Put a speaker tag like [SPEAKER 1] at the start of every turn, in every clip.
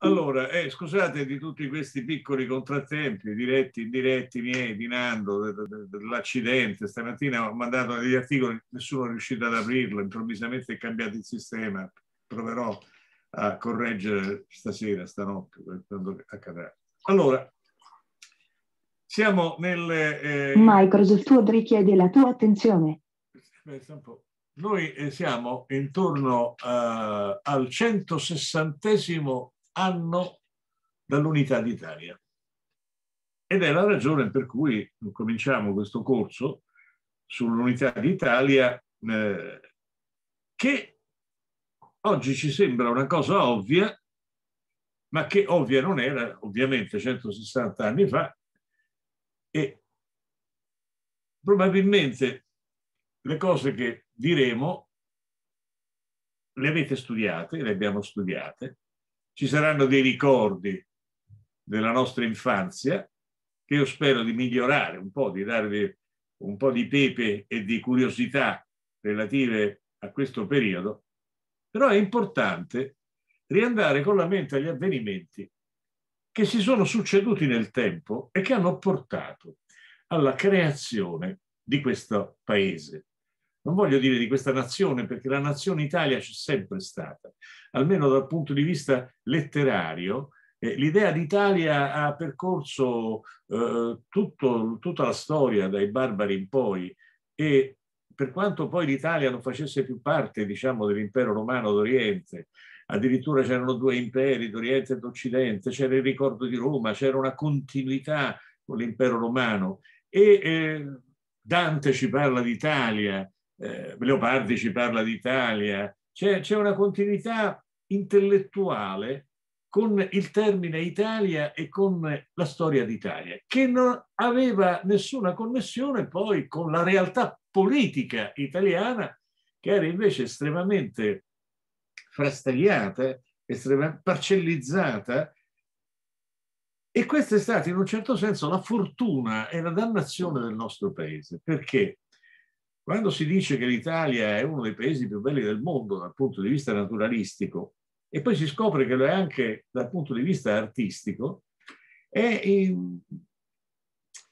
[SPEAKER 1] Allora, eh, scusate di tutti questi piccoli contrattempi, diretti, indiretti miei, di Nando, dell'accidente. Stamattina ho mandato degli articoli, nessuno è riuscito ad aprirlo, improvvisamente è cambiato il sistema. Proverò a correggere stasera, stanotte, quando accadrà. Allora, siamo nel... Eh... Microsoft Word richiede la tua attenzione. Aspetta un po'. Noi eh, siamo intorno uh, al 160 anno dall'unità d'Italia. Ed è la ragione per cui cominciamo questo corso sull'unità d'Italia eh, che oggi ci sembra una cosa ovvia, ma che ovvia non era ovviamente 160 anni fa e probabilmente le cose che diremo le avete studiate, le abbiamo studiate, ci saranno dei ricordi della nostra infanzia che io spero di migliorare un po', di darvi un po' di pepe e di curiosità relative a questo periodo, però è importante riandare con la mente agli avvenimenti che si sono succeduti nel tempo e che hanno portato alla creazione di questo paese non voglio dire di questa nazione, perché la nazione Italia c'è sempre stata, almeno dal punto di vista letterario. Eh, l'idea d'Italia ha percorso eh, tutto, tutta la storia, dai barbari in poi, e per quanto poi l'Italia non facesse più parte, diciamo, dell'impero romano d'Oriente, addirittura c'erano due imperi, d'Oriente e d'Occidente, c'era il ricordo di Roma, c'era una continuità con l'impero romano e eh, Dante ci parla d'Italia, eh, Leopardi ci parla d'Italia, c'è, c'è una continuità intellettuale con il termine Italia e con la storia d'Italia, che non aveva nessuna connessione poi con la realtà politica italiana, che era invece estremamente frastagliata, estremamente parcellizzata. E questa è stata in un certo senso la fortuna e la dannazione del nostro paese, perché quando si dice che l'Italia è uno dei paesi più belli del mondo dal punto di vista naturalistico e poi si scopre che lo è anche dal punto di vista artistico, è, in...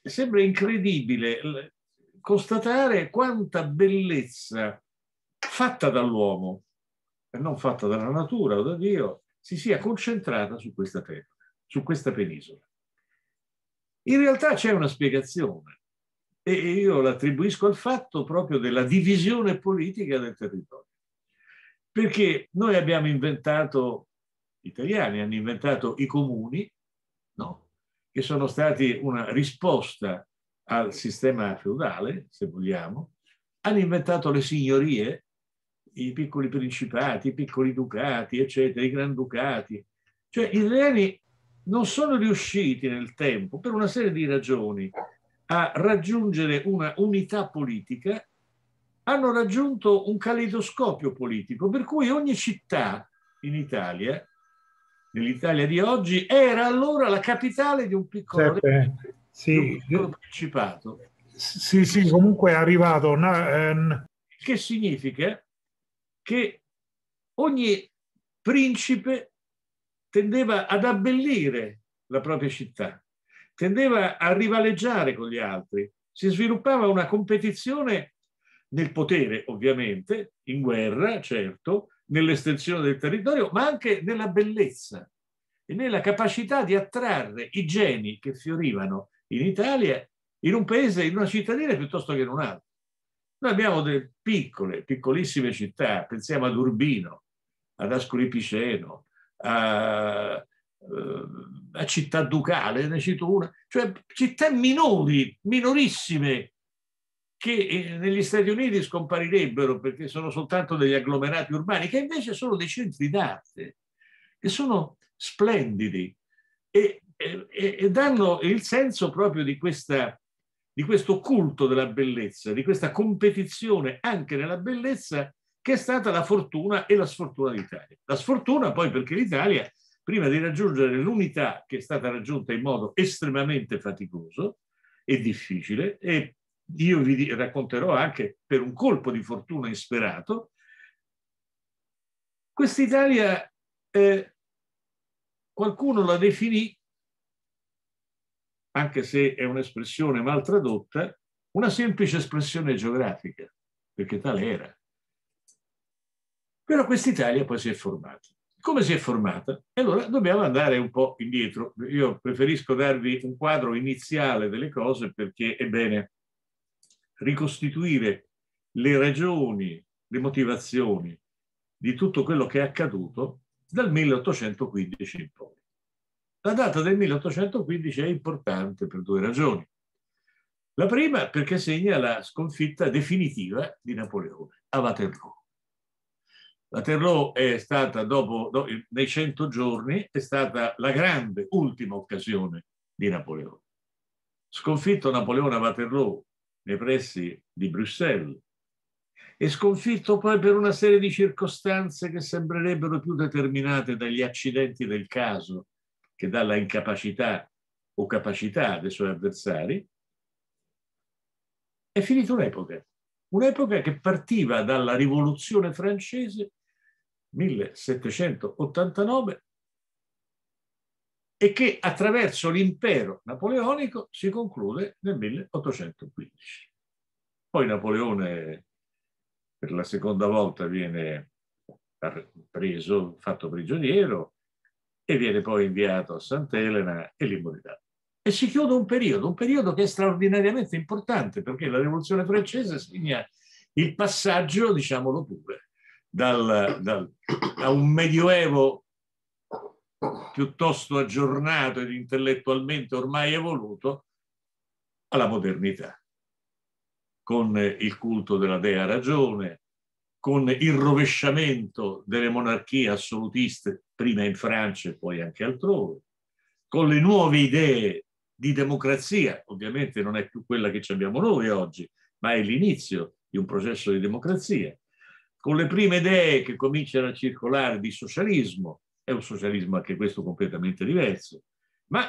[SPEAKER 1] sembra incredibile constatare quanta bellezza fatta dall'uomo e non fatta dalla natura o da Dio si sia concentrata su questa terra, su questa penisola. In realtà c'è una spiegazione e io l'attribuisco al fatto proprio della divisione politica del territorio. Perché noi abbiamo inventato, gli italiani hanno inventato i comuni, no? che sono stati una risposta al sistema feudale, se vogliamo, hanno inventato le signorie, i piccoli principati, i piccoli ducati, eccetera, i granducati. Cioè gli italiani non sono riusciti nel tempo, per una serie di ragioni, a raggiungere una unità politica, hanno raggiunto un caleidoscopio politico, per cui ogni città in Italia, nell'Italia di oggi, era allora la capitale di un piccolo, certo, eh, sì, regno, sì. Un piccolo principato. Sì, sì, comunque è arrivato. Ehm, che significa che ogni principe tendeva ad abbellire la propria città tendeva a rivaleggiare con gli altri, si sviluppava una competizione nel potere, ovviamente, in guerra, certo, nell'estensione del territorio, ma anche nella bellezza e nella capacità di attrarre i geni che fiorivano in Italia, in un paese, in una cittadina piuttosto che in un'altra. Noi abbiamo delle piccole, piccolissime città, pensiamo ad Urbino, ad Ascoli Piceno, a, la eh, eh, città ducale, ne cito una, cioè città minori, minorissime, che eh, negli Stati Uniti scomparirebbero perché sono soltanto degli agglomerati urbani, che invece sono dei centri d'arte, che sono splendidi e, e, e danno il senso proprio di, questa, di questo culto della bellezza, di questa competizione anche nella bellezza che è stata la fortuna e la sfortuna d'Italia. La sfortuna poi perché l'Italia prima di raggiungere l'unità che è stata raggiunta in modo estremamente faticoso e difficile e io vi racconterò anche per un colpo di fortuna insperato, quest'Italia eh, qualcuno la definì, anche se è un'espressione mal tradotta, una semplice espressione geografica, perché tale era. Però quest'Italia poi si è formata. Come si è formata? E allora dobbiamo andare un po' indietro. Io preferisco darvi un quadro iniziale delle cose perché è bene ricostituire le ragioni, le motivazioni di tutto quello che è accaduto dal 1815 in poi. La data del 1815 è importante per due ragioni. La prima perché segna la sconfitta definitiva di Napoleone a Waterloo. La Terrò è stata, dopo, dopo nei cento giorni, è stata la grande, ultima occasione di Napoleone. Sconfitto Napoleone a Waterloo, nei pressi di Bruxelles, e sconfitto poi per una serie di circostanze che sembrerebbero più determinate dagli accidenti del caso che dalla incapacità o capacità dei suoi avversari, è finita un'epoca, un'epoca che partiva dalla rivoluzione francese 1789 e che attraverso l'impero napoleonico si conclude nel 1815. Poi Napoleone per la seconda volta viene preso, fatto prigioniero e viene poi inviato a Sant'Elena e l'immunità. E si chiude un periodo, un periodo che è straordinariamente importante perché la rivoluzione francese segna il passaggio, diciamolo pure, dal, dal, da un medioevo piuttosto aggiornato ed intellettualmente ormai evoluto alla modernità, con il culto della Dea Ragione, con il rovesciamento delle monarchie assolutiste, prima in Francia e poi anche altrove, con le nuove idee di democrazia, ovviamente non è più quella che abbiamo noi oggi, ma è l'inizio di un processo di democrazia, con le prime idee che cominciano a circolare di socialismo, è un socialismo anche questo completamente diverso, ma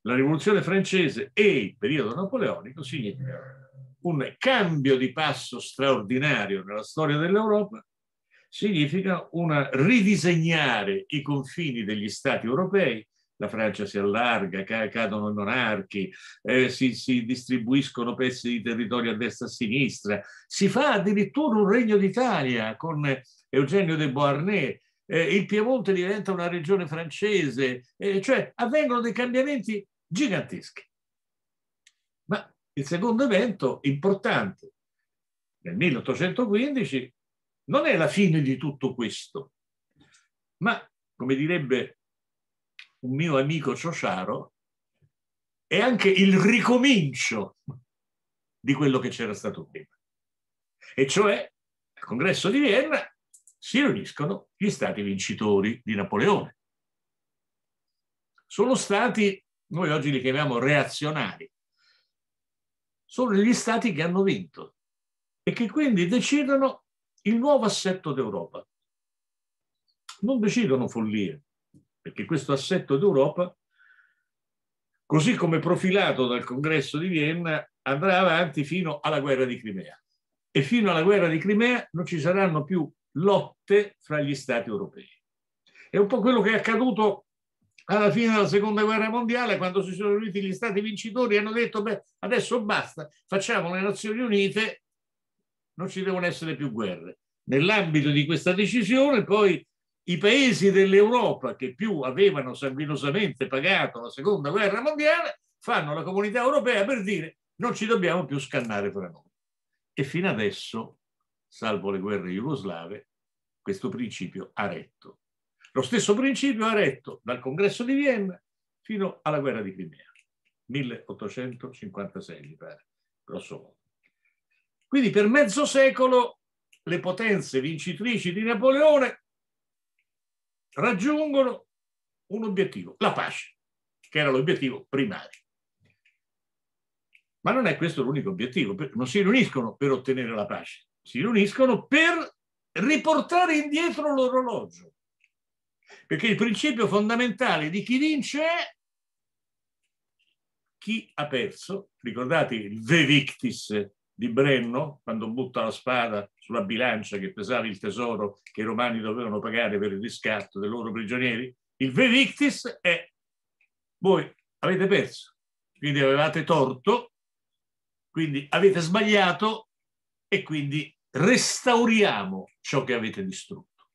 [SPEAKER 1] la rivoluzione francese e il periodo napoleonico significano un cambio di passo straordinario nella storia dell'Europa, significa una ridisegnare i confini degli stati europei, la Francia si allarga, cadono i monarchi, eh, si, si, distribuiscono pezzi di territorio a destra e a sinistra, si fa addirittura un regno d'Italia con Eugenio de Beauharnais, eh, il Piemonte diventa una regione francese, eh, cioè avvengono dei cambiamenti giganteschi. Ma il secondo evento importante nel 1815 non è la fine di tutto questo, ma come direbbe un mio amico Ciociaro, è anche il ricomincio di quello che c'era stato prima. E cioè, al congresso di Vienna si riuniscono gli stati vincitori di Napoleone. Sono stati, noi oggi li chiamiamo reazionari, sono gli stati che hanno vinto e che quindi decidono il nuovo assetto d'Europa. Non decidono follie, perché questo assetto d'Europa, così come profilato dal congresso di Vienna, andrà avanti fino alla guerra di Crimea. E fino alla guerra di Crimea non ci saranno più lotte fra gli stati europei. È un po' quello che è accaduto alla fine della seconda guerra mondiale, quando si sono riuniti gli stati vincitori, e hanno detto, beh, adesso basta, facciamo le Nazioni Unite, non ci devono essere più guerre. Nell'ambito di questa decisione poi i paesi dell'Europa che più avevano sanguinosamente pagato la seconda guerra mondiale fanno la comunità europea per dire non ci dobbiamo più scannare fra noi. E fino adesso, salvo le guerre jugoslave, questo principio ha retto. Lo stesso principio ha retto dal congresso di Vienna fino alla guerra di Crimea, 1856 mi pare, grosso modo. Quindi per mezzo secolo le potenze vincitrici di Napoleone raggiungono un obiettivo, la pace, che era l'obiettivo primario. Ma non è questo l'unico obiettivo, non si riuniscono per ottenere la pace, si riuniscono per riportare indietro l'orologio. Perché il principio fondamentale di chi vince è chi ha perso, ricordate il De Victis di Brenno, quando butta la spada sulla bilancia che pesava il tesoro che i romani dovevano pagare per il riscatto dei loro prigionieri, il Vevictis è voi avete perso, quindi avevate torto, quindi avete sbagliato e quindi restauriamo ciò che avete distrutto.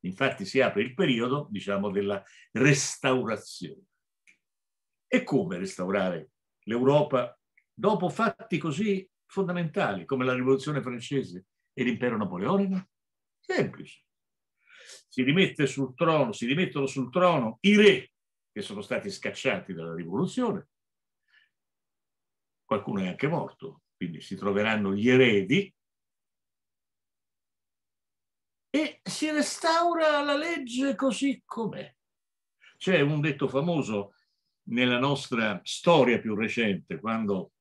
[SPEAKER 1] Infatti si apre il periodo, diciamo, della restaurazione. E come restaurare l'Europa dopo fatti così fondamentali come la rivoluzione francese e l'impero napoleonico? Semplice. Si, rimette sul trono, si rimettono sul trono i re che sono stati scacciati dalla rivoluzione. Qualcuno è anche morto, quindi si troveranno gli eredi e si restaura la legge così com'è. C'è un detto famoso nella nostra storia più recente, quando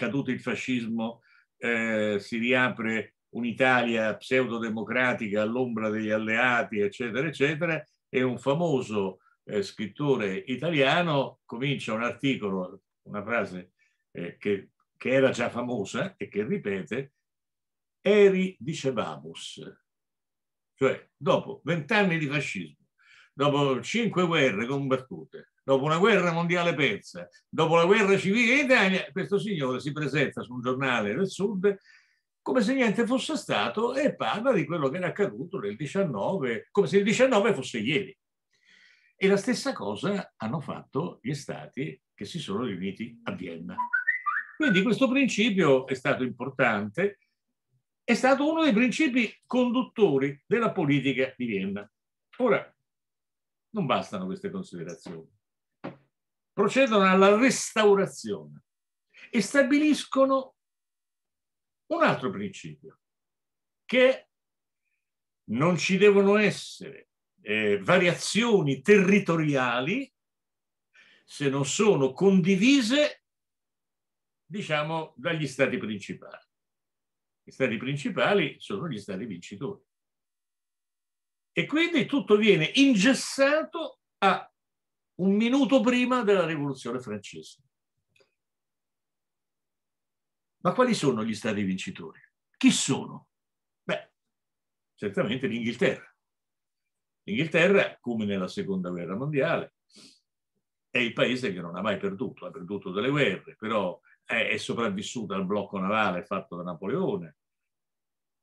[SPEAKER 1] caduto il fascismo, eh, si riapre un'Italia pseudodemocratica all'ombra degli alleati, eccetera, eccetera, e un famoso eh, scrittore italiano comincia un articolo, una frase eh, che, che, era già famosa e che ripete, eri dicevamus, cioè dopo vent'anni di fascismo, dopo cinque guerre combattute, dopo una guerra mondiale persa, dopo la guerra civile in Italia, questo signore si presenta su un giornale del sud come se niente fosse stato e parla di quello che era accaduto nel 19, come se il 19 fosse ieri. E la stessa cosa hanno fatto gli stati che si sono riuniti a Vienna. Quindi questo principio è stato importante, è stato uno dei principi conduttori della politica di Vienna. Ora, non bastano queste considerazioni procedono alla restaurazione e stabiliscono un altro principio, che non ci devono essere eh, variazioni territoriali se non sono condivise, diciamo, dagli stati principali. Gli stati principali sono gli stati vincitori. E quindi tutto viene ingessato a un minuto prima della rivoluzione francese. Ma quali sono gli stati vincitori? Chi sono? Beh, certamente l'Inghilterra. L'Inghilterra, come nella seconda guerra mondiale, è il paese che non ha mai perduto, ha perduto delle guerre, però è, sopravvissuta al blocco navale fatto da Napoleone,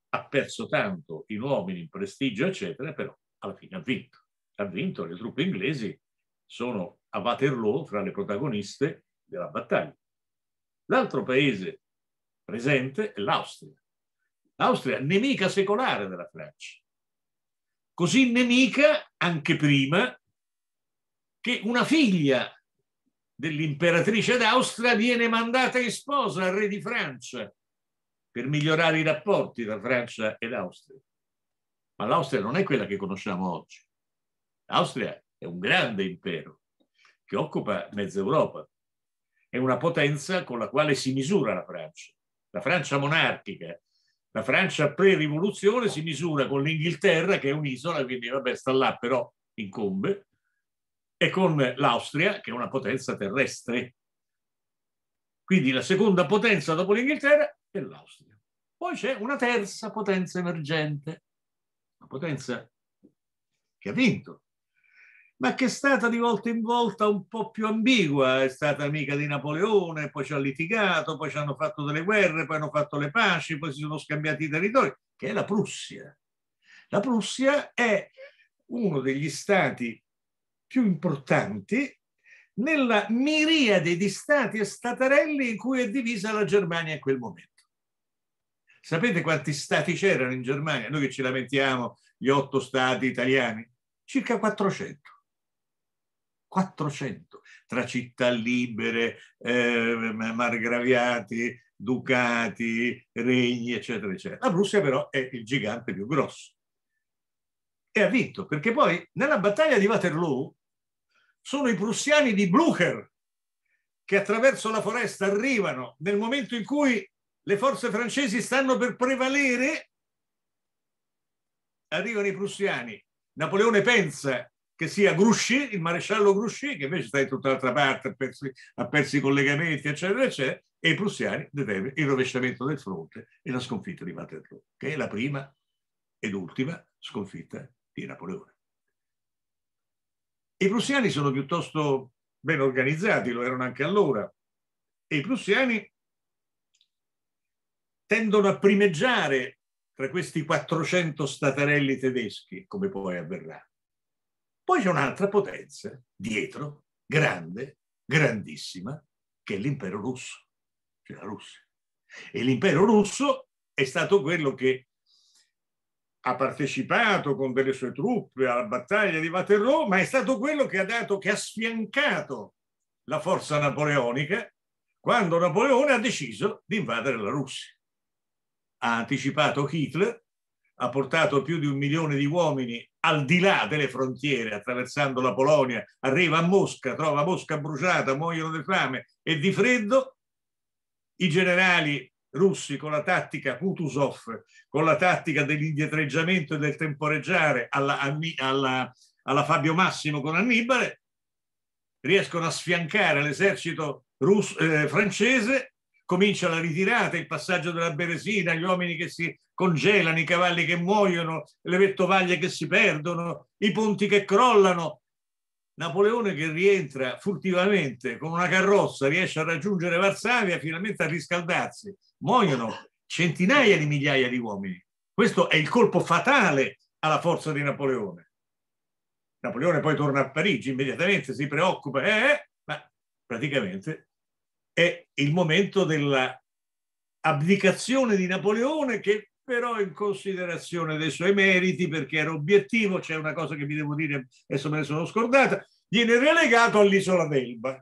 [SPEAKER 1] ha perso tanto in uomini, in prestigio, eccetera, però alla fine ha vinto. Ha vinto, le truppe inglesi sono a Waterloo fra le protagoniste della battaglia. L'altro paese presente è l'Austria. L'Austria nemica secolare della Francia. Così nemica anche prima che una figlia dell'imperatrice d'Austria viene mandata in sposa al re di Francia per migliorare i rapporti tra Francia ed Austria. Ma l'Austria non è quella che conosciamo oggi. L'Austria è un grande impero che occupa mezza Europa. È una potenza con la quale si misura la Francia. La Francia monarchica, la Francia pre-rivoluzione si misura con l'Inghilterra che è un'isola, quindi vabbè sta là però incombe, e con l'Austria che è una potenza terrestre. Quindi la seconda potenza dopo l'Inghilterra è l'Austria. Poi c'è una terza potenza emergente, una potenza che ha vinto ma che è stata di volta in volta un po' più ambigua, è stata amica di Napoleone, poi ci ha litigato, poi ci hanno fatto delle guerre, poi hanno fatto le paci, poi si sono scambiati i territori, che è la Prussia. La Prussia è uno degli stati più importanti nella miriade di stati e staterelli in cui è divisa la Germania in quel momento. Sapete quanti stati c'erano in Germania? Noi che ci lamentiamo, gli otto stati italiani? Circa 400. 400 tra città libere, eh, margraviati, ducati, regni, eccetera, eccetera. La Prussia però è il gigante più grosso. E ha vinto, perché poi nella battaglia di Waterloo sono i prussiani di Blücher che attraverso la foresta arrivano nel momento in cui le forze francesi stanno per prevalere, arrivano i prussiani. Napoleone pensa che sia Grusci, il maresciallo Grusci, che invece sta in tutt'altra parte, ha perso, ha perso i collegamenti, eccetera, eccetera, e i prussiani determinano il rovesciamento del fronte e la sconfitta di Waterloo, che è la prima ed ultima sconfitta di Napoleone. I prussiani sono piuttosto ben organizzati, lo erano anche allora, e i prussiani tendono a primeggiare tra questi 400 staterelli tedeschi, come poi avverrà. Poi c'è un'altra potenza dietro, grande, grandissima, che è l'impero russo, cioè la Russia. E l'impero russo è stato quello che ha partecipato con delle sue truppe alla battaglia di Waterloo, ma è stato quello che ha dato, che ha sfiancato la forza napoleonica quando Napoleone ha deciso di invadere la Russia. Ha anticipato Hitler ha portato più di un milione di uomini al di là delle frontiere, attraversando la Polonia, arriva a Mosca, trova Mosca bruciata, muoiono di fame e di freddo, i generali russi con la tattica Kutuzov, con la tattica dell'indietreggiamento e del temporeggiare alla, alla, alla Fabio Massimo con Annibale, riescono a sfiancare l'esercito eh, francese comincia la ritirata, il passaggio della Beresina, gli uomini che si congelano, i cavalli che muoiono, le vettovaglie che si perdono, i ponti che crollano. Napoleone che rientra furtivamente con una carrozza, riesce a raggiungere Varsavia, finalmente a riscaldarsi. Muoiono centinaia di migliaia di uomini. Questo è il colpo fatale alla forza di Napoleone. Napoleone poi torna a Parigi immediatamente, si preoccupa, eh, eh ma praticamente è il momento dell'abdicazione di Napoleone che però in considerazione dei suoi meriti, perché era obiettivo, c'è una cosa che vi devo dire, adesso me ne sono scordata, viene relegato all'isola d'Elba.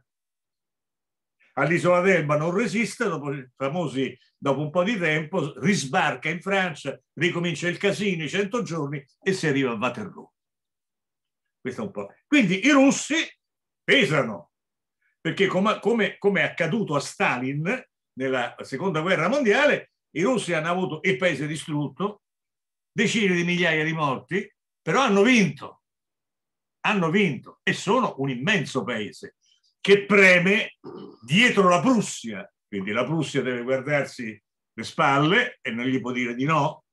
[SPEAKER 1] All'isola d'Elba non resiste, dopo, famosi, dopo un po' di tempo risbarca in Francia, ricomincia il casino, i 100 giorni e si arriva a Waterloo. Questo è un po'. Quindi i russi pesano, perché come, come, come è accaduto a Stalin nella seconda guerra mondiale, i russi hanno avuto il paese distrutto, decine di migliaia di morti, però hanno vinto. Hanno vinto e sono un immenso paese che preme dietro la Prussia. Quindi la Prussia deve guardarsi le spalle e non gli può dire di no.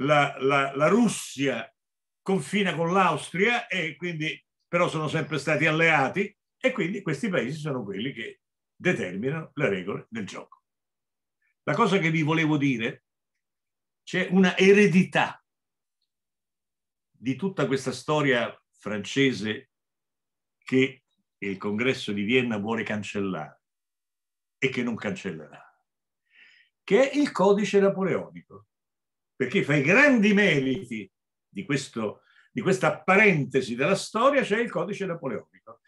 [SPEAKER 1] La, la, la Russia confina con l'Austria e quindi però sono sempre stati alleati e quindi questi paesi sono quelli che determinano le regole del gioco. La cosa che vi volevo dire, c'è una eredità di tutta questa storia francese che il congresso di Vienna vuole cancellare e che non cancellerà, che è il codice napoleonico, perché fra i grandi meriti di, questo, di questa parentesi della storia c'è il codice napoleonico,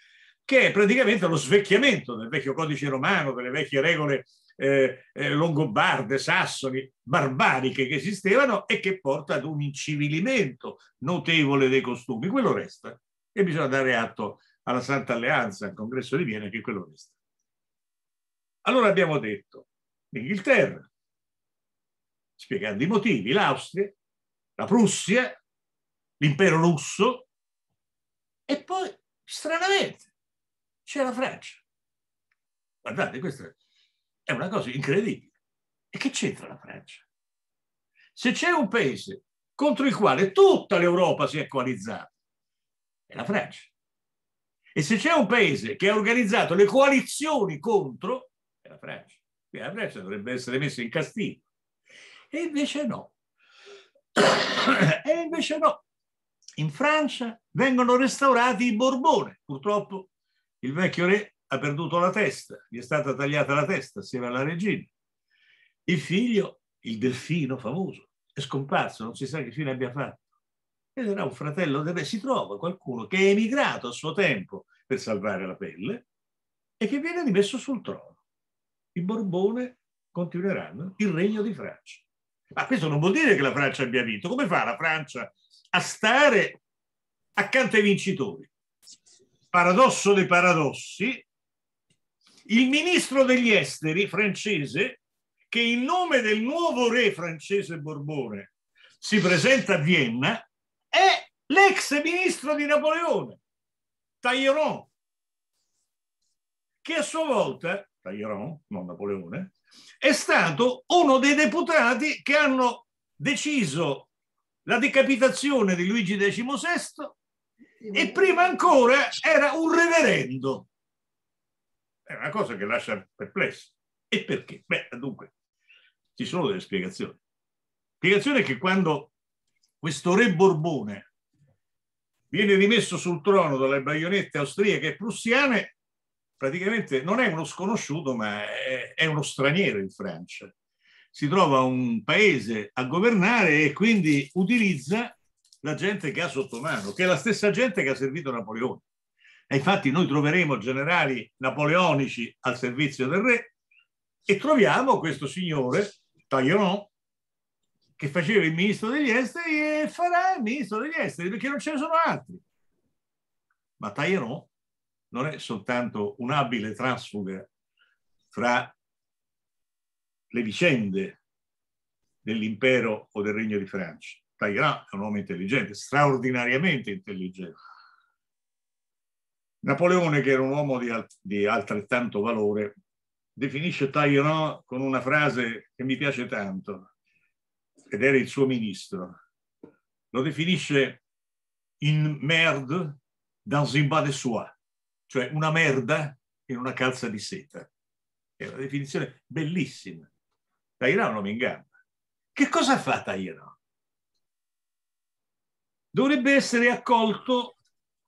[SPEAKER 1] che è praticamente lo svecchiamento del vecchio codice romano, delle vecchie regole eh, eh, longobarde, sassoni, barbariche che esistevano e che porta ad un incivilimento notevole dei costumi. Quello resta e bisogna dare atto alla Santa Alleanza, al Congresso di Vienna, che quello resta. Allora abbiamo detto l'Inghilterra, spiegando i motivi, l'Austria, la Prussia, l'impero russo e poi, stranamente, c'è la Francia. Guardate, questa è è una cosa incredibile. E che c'entra la Francia? Se c'è un paese contro il quale tutta l'Europa si è coalizzata, è la Francia. E se c'è un paese che ha organizzato le coalizioni contro, è la Francia. Quindi la Francia dovrebbe essere messa in castigo. E invece no. e invece no. In Francia vengono restaurati i Borbone. Purtroppo il vecchio re ha perduto la testa, gli è stata tagliata la testa assieme alla regina. Il figlio, il delfino famoso, è scomparso, non si sa che fine abbia fatto. Ed era un fratello del Si trova qualcuno che è emigrato a suo tempo per salvare la pelle e che viene rimesso sul trono. I Borbone continueranno il regno di Francia. Ma questo non vuol dire che la Francia abbia vinto. Come fa la Francia a stare accanto ai vincitori? Paradosso dei paradossi, il ministro degli esteri francese che in nome del nuovo re francese Borbone si presenta a Vienna è l'ex ministro di Napoleone, Talleyrand, che a sua volta, Talleyrand, non Napoleone, è stato uno dei deputati che hanno deciso la decapitazione di Luigi XVI e prima ancora era un reverendo è una cosa che lascia perplesso. E perché? Beh, dunque, ci sono delle spiegazioni. Spiegazione è che quando questo re Borbone viene rimesso sul trono dalle baionette austriache e prussiane, praticamente non è uno sconosciuto, ma è, è uno straniero in Francia. Si trova un paese a governare e quindi utilizza la gente che ha sotto mano, che è la stessa gente che ha servito Napoleone. E infatti noi troveremo generali napoleonici al servizio del re e troviamo questo signore, Talleyrand, che faceva il ministro degli esteri e farà il ministro degli esteri perché non ce ne sono altri. Ma Talleyrand non è soltanto un abile transfuga fra le vicende dell'impero o del regno di Francia. Talleyrand è un uomo intelligente, straordinariamente intelligente, Napoleone, che era un uomo di, alt di altrettanto valore, definisce Talleyrand con una frase che mi piace tanto, ed era il suo ministro. Lo definisce in merde dans un bas de soie, cioè una merda in una calza di seta. È una definizione bellissima. Talleyrand non mi inganna. Che cosa fa Talleyrand? Dovrebbe essere accolto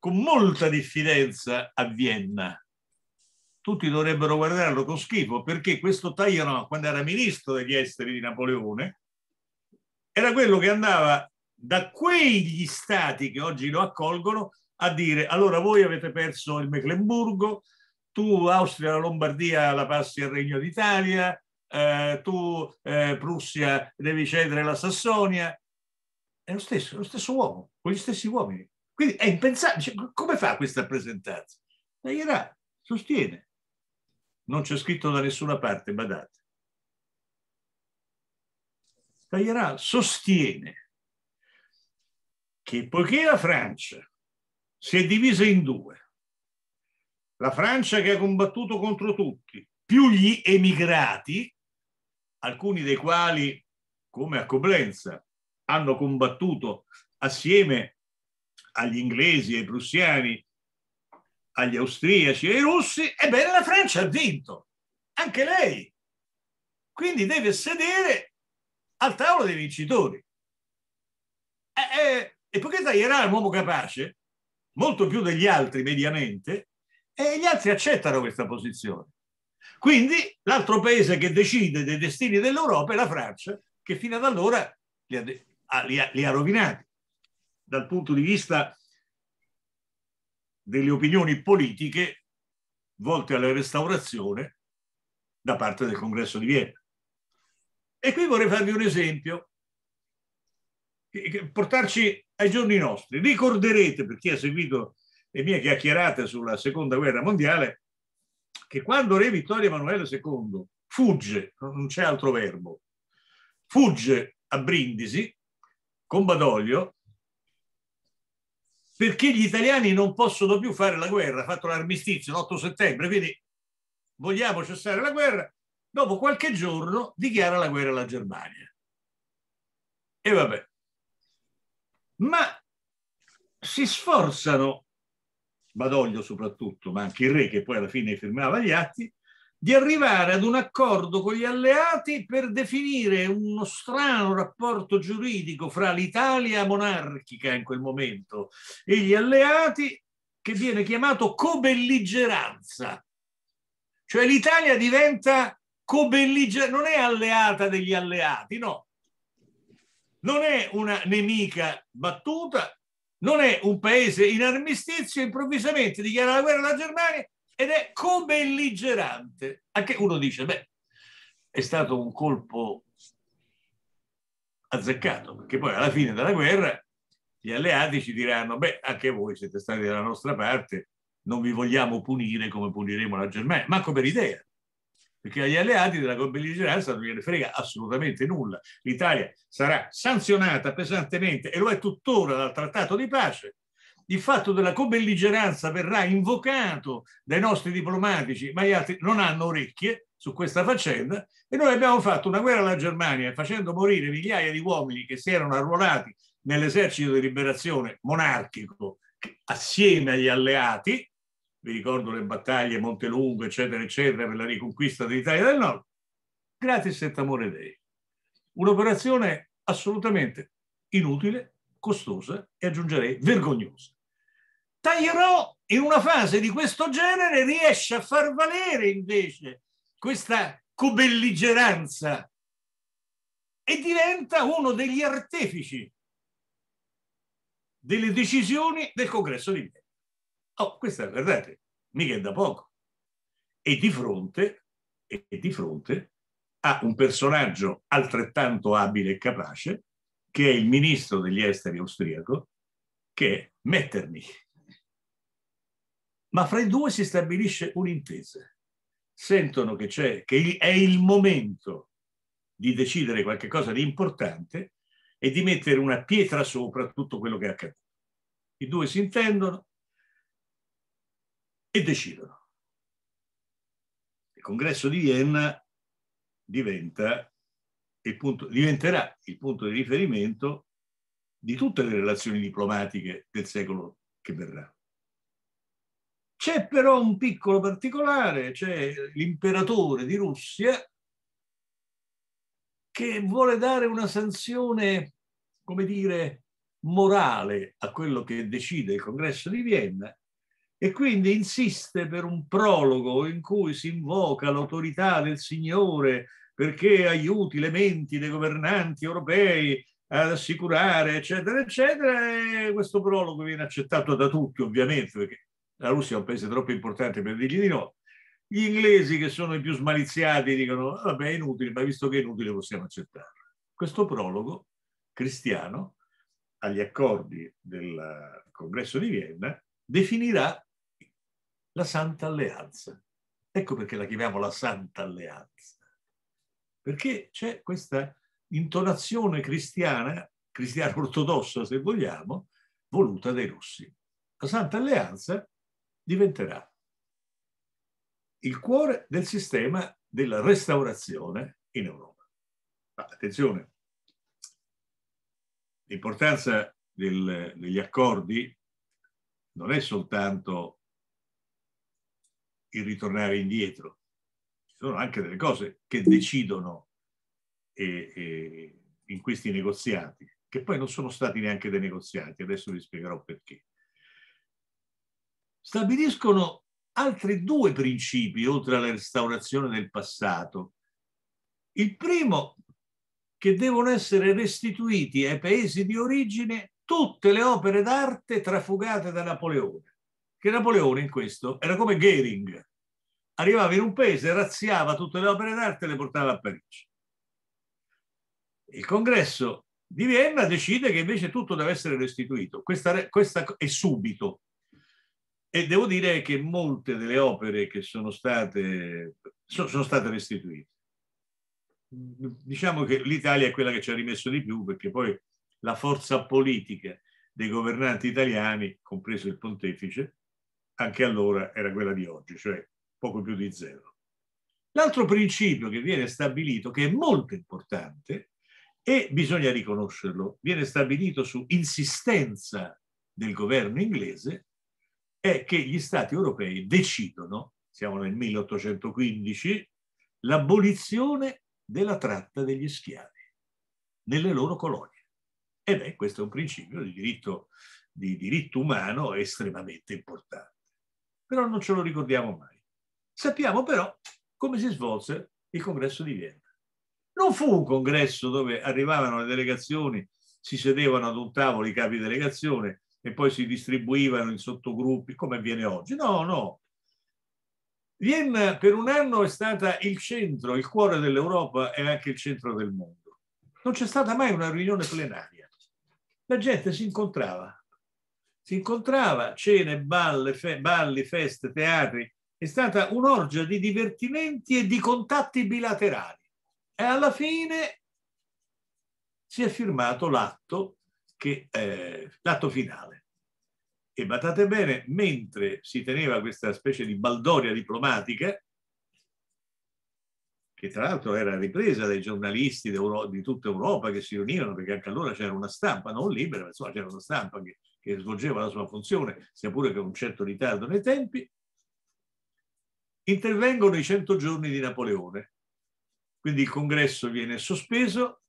[SPEAKER 1] con molta diffidenza a Vienna. Tutti dovrebbero guardarlo con schifo perché questo Tagliano, quando era ministro degli esteri di Napoleone, era quello che andava da quegli stati che oggi lo accolgono a dire allora voi avete perso il Mecklenburgo, tu Austria, la Lombardia la passi al Regno d'Italia, eh, tu eh, Prussia devi cedere la Sassonia. È lo stesso, lo stesso uomo, con gli stessi uomini. Quindi è impensabile. Cioè, come fa questa presentarsi? L'Iraq sostiene. Non c'è scritto da nessuna parte, badate. L'Iraq sostiene che poiché la Francia si è divisa in due, la Francia che ha combattuto contro tutti, più gli emigrati, alcuni dei quali, come a Coblenza, hanno combattuto assieme agli inglesi, ai prussiani, agli austriaci e ai russi, ebbene la Francia ha vinto, anche lei. Quindi deve sedere al tavolo dei vincitori. E, e, e poiché Tagliarà è un uomo capace, molto più degli altri mediamente, e gli altri accettano questa posizione. Quindi l'altro paese che decide dei destini dell'Europa è la Francia, che fino ad allora li ha, li ha, li ha rovinati dal punto di vista delle opinioni politiche volte alla restaurazione da parte del congresso di Vienna. E qui vorrei farvi un esempio, portarci ai giorni nostri. Ricorderete, per chi ha seguito le mie chiacchierate sulla seconda guerra mondiale, che quando Re Vittorio Emanuele II fugge, non c'è altro verbo, fugge a Brindisi con Badoglio perché gli italiani non possono più fare la guerra, ha fatto l'armistizio l'8 settembre, quindi vogliamo cessare la guerra, dopo qualche giorno dichiara la guerra alla Germania. E vabbè. Ma si sforzano, Badoglio soprattutto, ma anche il re che poi alla fine firmava gli atti, di arrivare ad un accordo con gli alleati per definire uno strano rapporto giuridico fra l'Italia monarchica in quel momento e gli alleati che viene chiamato cobelligeranza. Cioè l'Italia diventa cobelligerante, non è alleata degli alleati, no. Non è una nemica battuta, non è un paese in armistizio, improvvisamente dichiara la guerra alla Germania ed è come belligerante. Anche uno dice, beh, è stato un colpo azzeccato, perché poi alla fine della guerra gli alleati ci diranno, beh, anche voi siete stati dalla nostra parte, non vi vogliamo punire come puniremo la Germania, manco per idea, perché agli alleati della belligeranza non gliene frega assolutamente nulla. L'Italia sarà sanzionata pesantemente, e lo è tuttora dal trattato di pace, il fatto della cobelligeranza verrà invocato dai nostri diplomatici, ma gli altri non hanno orecchie su questa faccenda e noi abbiamo fatto una guerra alla Germania facendo morire migliaia di uomini che si erano arruolati nell'esercito di liberazione monarchico assieme agli alleati, vi ricordo le battaglie Montelungo, eccetera, eccetera, per la riconquista dell'Italia del Nord, gratis e amore dei. Un'operazione assolutamente inutile, costosa e aggiungerei vergognosa. Tagliarò in una fase di questo genere riesce a far valere invece questa cobelligeranza e diventa uno degli artefici delle decisioni del congresso di Vienna. Oh, questa guardate, mica è da poco. E di fronte, e di fronte a un personaggio altrettanto abile e capace, che è il ministro degli esteri austriaco, che è Metternich ma fra i due si stabilisce un'intesa. Sentono che, c'è, che è il momento di decidere qualcosa di importante e di mettere una pietra sopra tutto quello che è accaduto. I due si intendono e decidono. Il congresso di Vienna diventa il punto, diventerà il punto di riferimento di tutte le relazioni diplomatiche del secolo che verrà. C'è però un piccolo particolare, c'è l'imperatore di Russia che vuole dare una sanzione, come dire, morale a quello che decide il congresso di Vienna e quindi insiste per un prologo in cui si invoca l'autorità del Signore perché aiuti le menti dei governanti europei ad assicurare, eccetera, eccetera, e questo prologo viene accettato da tutti, ovviamente, perché la Russia è un paese troppo importante per dirgli di no. Gli inglesi, che sono i più smaliziati, dicono ah, vabbè è inutile, ma visto che è inutile possiamo accettarlo. Questo prologo cristiano agli accordi del congresso di Vienna definirà la Santa Alleanza. Ecco perché la chiamiamo la Santa Alleanza, perché c'è questa intonazione cristiana, cristiana ortodossa se vogliamo, voluta dai russi. La Santa Alleanza diventerà il cuore del sistema della restaurazione in Europa. Ma attenzione, l'importanza del, degli accordi non è soltanto il ritornare indietro, ci sono anche delle cose che decidono e, e in questi negoziati, che poi non sono stati neanche dei negoziati, adesso vi spiegherò perché stabiliscono altri due principi oltre alla restaurazione del passato. Il primo, che devono essere restituiti ai paesi di origine tutte le opere d'arte trafugate da Napoleone, che Napoleone in questo era come Goering, arrivava in un paese, razziava tutte le opere d'arte e le portava a Parigi. Il congresso di Vienna decide che invece tutto deve essere restituito, questa, questa è subito, e devo dire che molte delle opere che sono state, so, sono state restituite. Diciamo che l'Italia è quella che ci ha rimesso di più perché poi la forza politica dei governanti italiani, compreso il pontefice, anche allora era quella di oggi, cioè poco più di zero. L'altro principio che viene stabilito, che è molto importante, e bisogna riconoscerlo, viene stabilito su insistenza del governo inglese, è che gli Stati europei decidono, siamo nel 1815, l'abolizione della tratta degli schiavi nelle loro colonie. E beh, questo è un principio di diritto, di diritto umano estremamente importante. Però non ce lo ricordiamo mai. Sappiamo però come si svolse il congresso di Vienna. Non fu un congresso dove arrivavano le delegazioni, si sedevano ad un tavolo i capi delegazione, e poi si distribuivano in sottogruppi come avviene oggi. No, no. Vienna per un anno è stata il centro, il cuore dell'Europa e anche il centro del mondo. Non c'è stata mai una riunione plenaria. La gente si incontrava, si incontrava, cene, balle, fe balli, feste, teatri. È stata un'orgia di divertimenti e di contatti bilaterali. E alla fine si è firmato l'atto che eh, l'atto finale. E badate bene, mentre si teneva questa specie di baldoria diplomatica, che tra l'altro era ripresa dai giornalisti di tutta Europa che si riunivano, perché anche allora c'era una stampa non libera, ma insomma c'era una stampa che, che svolgeva la sua funzione, sia pure che un certo ritardo nei tempi, intervengono i 100 giorni di Napoleone. Quindi il congresso viene sospeso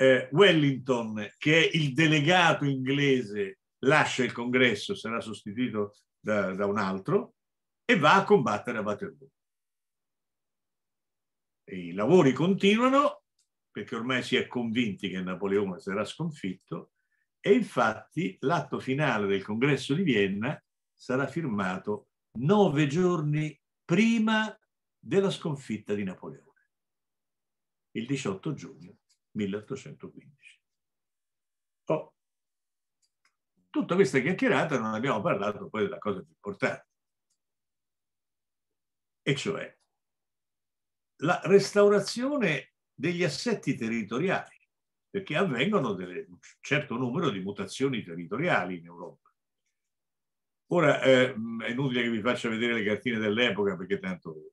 [SPEAKER 1] eh, Wellington, che è il delegato inglese, lascia il congresso, sarà sostituito da, da un altro, e va a combattere a Waterloo. I lavori continuano perché ormai si è convinti che Napoleone sarà sconfitto e infatti l'atto finale del congresso di Vienna sarà firmato nove giorni prima della sconfitta di Napoleone, il 18 giugno 1815. Oh. Tutta questa chiacchierata non abbiamo parlato poi della cosa più importante, e cioè la restaurazione degli assetti territoriali, perché avvengono delle, un certo numero di mutazioni territoriali in Europa. Ora eh, è inutile che vi faccia vedere le cartine dell'epoca perché tanto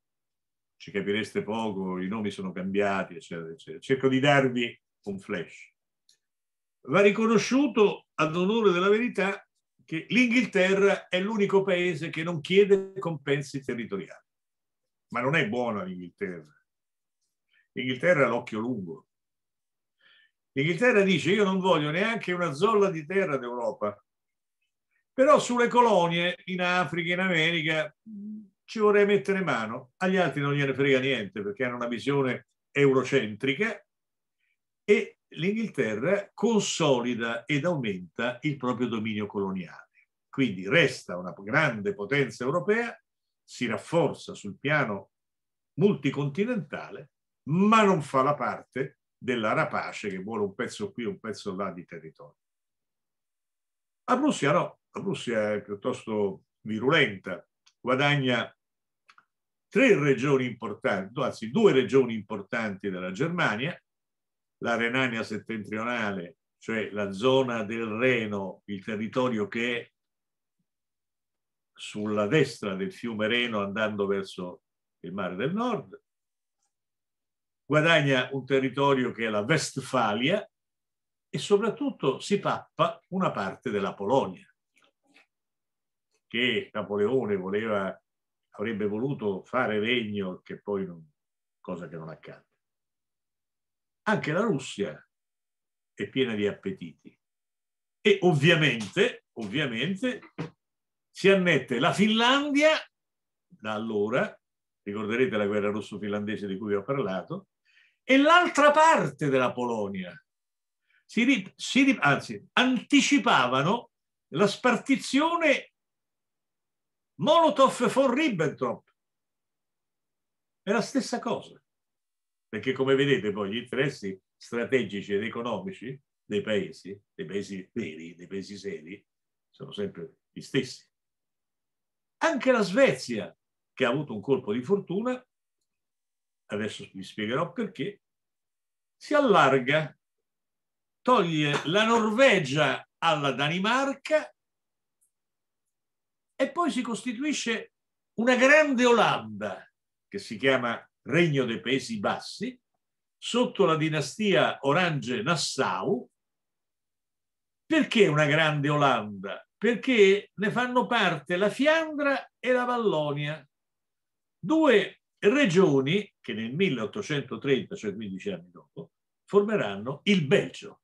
[SPEAKER 1] ci capireste poco, i nomi sono cambiati, eccetera, eccetera. Cerco di darvi un flash. Va riconosciuto ad onore della verità che l'Inghilterra è l'unico paese che non chiede compensi territoriali. Ma non è buona l'Inghilterra. L'Inghilterra ha l'occhio lungo. L'Inghilterra dice io non voglio neanche una zolla di terra d'Europa, però sulle colonie in Africa, in America, ci vorrei mettere mano, agli altri non gliene frega niente perché hanno una visione eurocentrica e l'Inghilterra consolida ed aumenta il proprio dominio coloniale. Quindi resta una grande potenza europea, si rafforza sul piano multicontinentale, ma non fa la parte della rapace che vuole un pezzo qui, un pezzo là di territorio. La Russia no, la Russia è piuttosto virulenta, guadagna tre regioni importanti, anzi due regioni importanti della Germania, la Renania settentrionale, cioè la zona del Reno, il territorio che è sulla destra del fiume Reno andando verso il mare del nord, guadagna un territorio che è la Westfalia e soprattutto si pappa una parte della Polonia che Napoleone voleva, avrebbe voluto fare regno, che poi non, cosa che non accade. Anche la Russia è piena di appetiti e ovviamente, ovviamente si annette la Finlandia da allora, ricorderete la guerra russo-finlandese di cui ho parlato, e l'altra parte della Polonia. Si, si, anzi, anticipavano la spartizione Molotov von Ribbentrop. È la stessa cosa, perché come vedete poi gli interessi strategici ed economici dei paesi, dei paesi veri, dei paesi seri, sono sempre gli stessi. Anche la Svezia, che ha avuto un colpo di fortuna, adesso vi spiegherò perché, si allarga, toglie la Norvegia alla Danimarca e poi si costituisce una grande Olanda che si chiama Regno dei Paesi Bassi sotto la dinastia Orange-Nassau. Perché una grande Olanda? Perché ne fanno parte la Fiandra e la Vallonia, due regioni che nel 1830, cioè 15 anni dopo, formeranno il Belgio.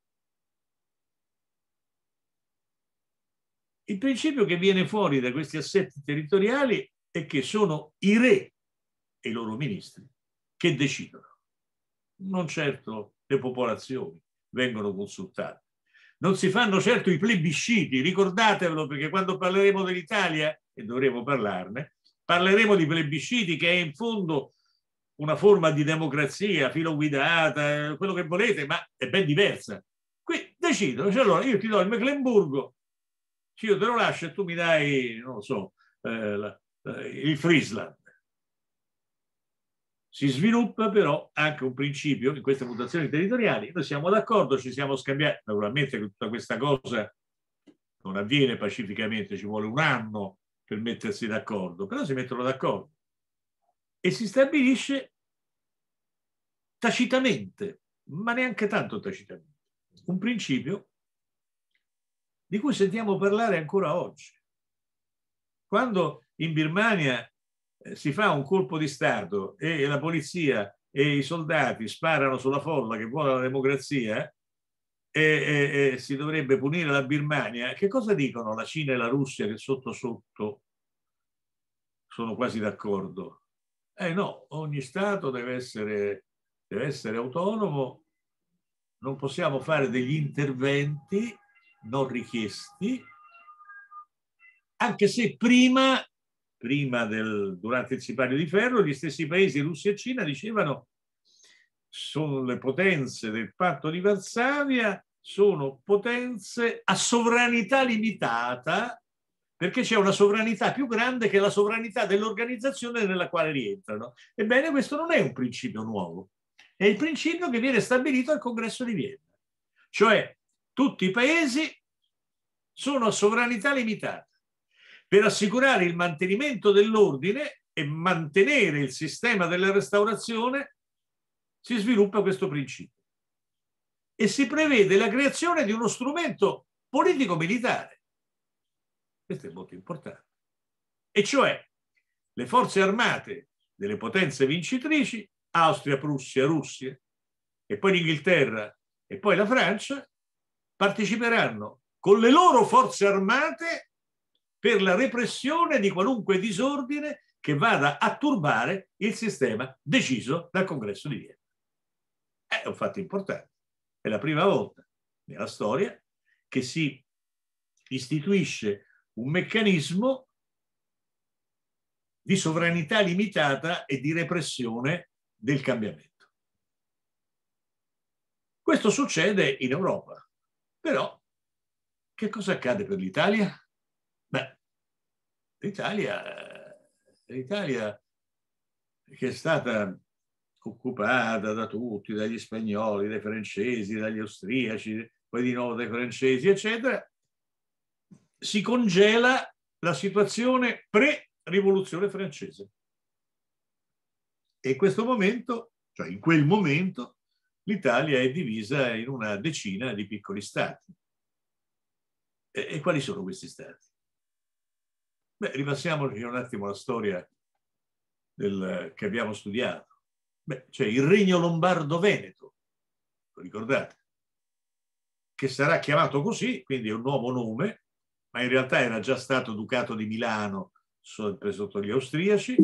[SPEAKER 1] Il principio che viene fuori da questi assetti territoriali è che sono i re e i loro ministri che decidono. Non certo le popolazioni vengono consultate. Non si fanno certo i plebisciti, ricordatevelo perché quando parleremo dell'Italia, e dovremo parlarne, parleremo di plebisciti che è in fondo una forma di democrazia filoguidata, eh, quello che volete, ma è ben diversa. Qui decidono, cioè allora io ti do il Mecklenburgo, se io te lo lascio e tu mi dai, non lo so, eh, eh, il Friesland. Si sviluppa però anche un principio in queste mutazioni territoriali. Noi siamo d'accordo, ci siamo scambiati. Naturalmente tutta questa cosa non avviene pacificamente, ci vuole un anno per mettersi d'accordo, però si mettono d'accordo. E si stabilisce tacitamente, ma neanche tanto tacitamente, un principio di cui sentiamo parlare ancora oggi. Quando in Birmania eh, si fa un colpo di Stato e la polizia e i soldati sparano sulla folla che vuole la democrazia eh, e, e, e, si dovrebbe punire la Birmania, che cosa dicono la Cina e la Russia che sotto sotto sono quasi d'accordo? Eh no, ogni Stato deve essere, deve essere autonomo, non possiamo fare degli interventi non richiesti, anche se prima, prima del, durante il sipario di ferro, gli stessi paesi, Russia e Cina, dicevano sono le potenze del patto di Varsavia, sono potenze a sovranità limitata, perché c'è una sovranità più grande che la sovranità dell'organizzazione nella quale rientrano. Ebbene, questo non è un principio nuovo, è il principio che viene stabilito al congresso di Vienna. Cioè, tutti i paesi sono a sovranità limitata. Per assicurare il mantenimento dell'ordine e mantenere il sistema della restaurazione si sviluppa questo principio e si prevede la creazione di uno strumento politico-militare. Questo è molto importante. E cioè le forze armate delle potenze vincitrici, Austria, Prussia, Russia, e poi l'Inghilterra e poi la Francia, parteciperanno con le loro forze armate per la repressione di qualunque disordine che vada a turbare il sistema deciso dal congresso di Vienna. È un fatto importante. È la prima volta nella storia che si istituisce un meccanismo di sovranità limitata e di repressione del cambiamento. Questo succede in Europa. Però che cosa accade per l'Italia? Beh, l'Italia, l'Italia che è stata occupata da tutti, dagli spagnoli, dai francesi, dagli austriaci, poi di nuovo dai francesi, eccetera, si congela la situazione pre-rivoluzione francese. E in questo momento, cioè in quel momento, l'Italia è divisa in una decina di piccoli stati. E, e quali sono questi stati? Beh, ripassiamoci un attimo la storia del, che abbiamo studiato. Beh, cioè il Regno Lombardo-Veneto, lo ricordate? Che sarà chiamato così, quindi è un nuovo nome, ma in realtà era già stato Ducato di Milano sotto gli austriaci,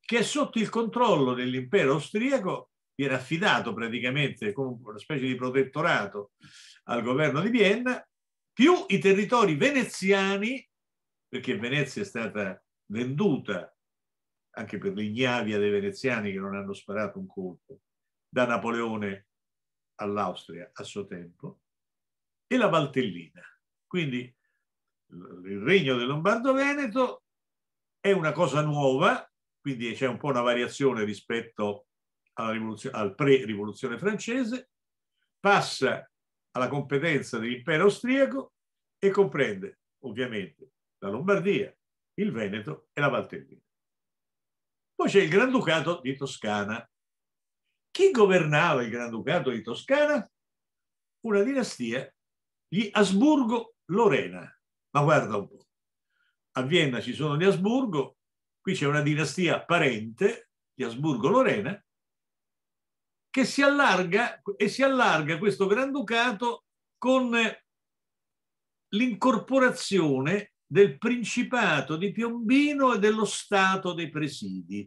[SPEAKER 1] che è sotto il controllo dell'impero austriaco era affidato praticamente come una specie di protettorato al governo di Vienna, più i territori veneziani, perché Venezia è stata venduta anche per l'ignavia dei veneziani che non hanno sparato un colpo, da Napoleone all'Austria a suo tempo, e la Valtellina. Quindi il regno del Lombardo-Veneto è una cosa nuova, quindi c'è un po' una variazione rispetto a al pre-rivoluzione francese, passa alla competenza dell'impero austriaco e comprende ovviamente la Lombardia, il Veneto e la Valtellina. Poi c'è il Granducato di Toscana. Chi governava il Granducato di Toscana? Una dinastia, gli Asburgo-Lorena. Ma guarda un po', a Vienna ci sono gli Asburgo, qui c'è una dinastia parente, gli Asburgo-Lorena, che si allarga e si allarga questo Granducato con eh, l'incorporazione del Principato di Piombino e dello Stato dei Presidi.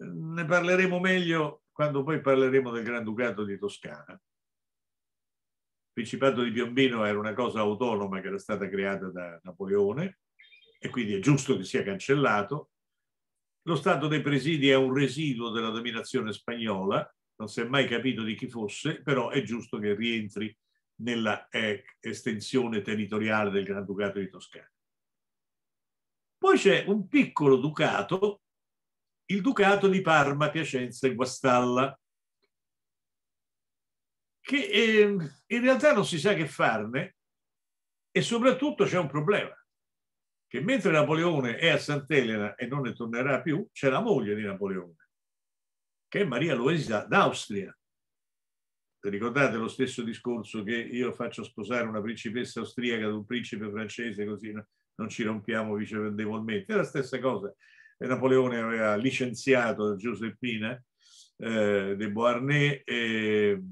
[SPEAKER 1] Ne parleremo meglio quando poi parleremo del Granducato di Toscana. Il Principato di Piombino era una cosa autonoma che era stata creata da Napoleone e quindi è giusto che sia cancellato. Lo Stato dei presidi è un residuo della dominazione spagnola, non si è mai capito di chi fosse, però è giusto che rientri nella eh, estensione territoriale del Granducato di Toscana. Poi c'è un piccolo ducato, il Ducato di Parma, Piacenza e Guastalla, che eh, in realtà non si sa che farne e soprattutto c'è un problema che mentre Napoleone è a Sant'Elena e non ne tornerà più, c'è la moglie di Napoleone, che è Maria Luisa d'Austria. Ricordate lo stesso discorso che io faccio sposare una principessa austriaca ad un principe francese così non ci rompiamo vicevendevolmente. È la stessa cosa. Napoleone aveva licenziato Giuseppina eh, de Beauharnais e,